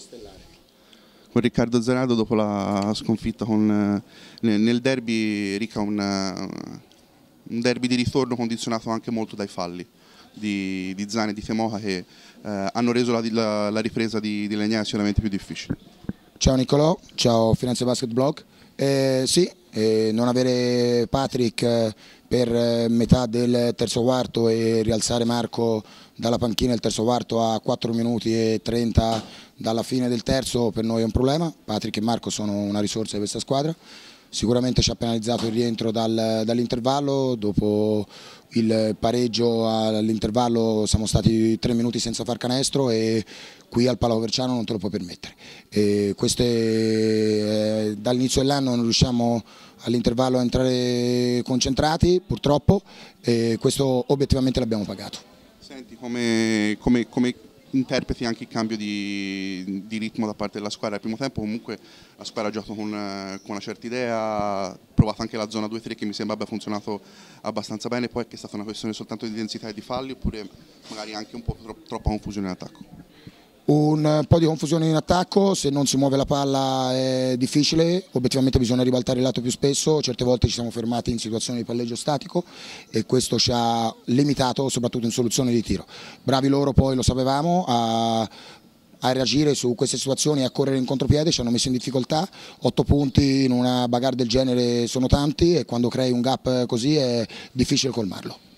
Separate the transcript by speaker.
Speaker 1: stellare? Con Riccardo Zanardo dopo la sconfitta con, eh, nel derby, Ricca, un, eh, un, derby di ritorno condizionato anche molto dai falli di, di Zane e di Temoca che eh, hanno reso la, la, la ripresa di, di Legnani sicuramente più difficile.
Speaker 2: Ciao Nicolò, ciao Finanza Basket Blog. Eh, sì, eh, non avere Patrick eh, per eh, metà del terzo quarto e rialzare Marco dalla panchina del terzo quarto a 4 minuti e 30 dalla fine del terzo per noi è un problema, Patrick e Marco sono una risorsa di questa squadra. Sicuramente ci ha penalizzato il rientro dal, dall'intervallo, dopo il pareggio all'intervallo siamo stati tre minuti senza far canestro e qui al Palau Verciano non te lo puoi permettere. È, eh, dall'inizio dell'anno non riusciamo all'intervallo a entrare concentrati purtroppo e questo obiettivamente l'abbiamo pagato.
Speaker 1: Senti, come, come, come interpreti anche il cambio di, di, ritmo da parte della squadra. Al primo tempo comunque la squadra ha giocato con, eh, con, una certa idea, ha provato anche la zona 2-3 che mi sembra abbia funzionato abbastanza bene, poi è che è stata una questione soltanto di densità e di falli oppure magari anche un po' troppa confusione in attacco
Speaker 2: un po' di confusione in attacco, se non si muove la palla è difficile, obiettivamente bisogna ribaltare il lato più spesso, certe volte ci siamo fermati in situazioni di palleggio statico e questo ci ha limitato soprattutto in soluzione di tiro. Bravi loro poi lo sapevamo a a reagire su queste situazioni e a correre in contropiede ci hanno messo in difficoltà, 8 punti in una bagarre del genere sono tanti e quando crei un gap così è difficile colmarlo.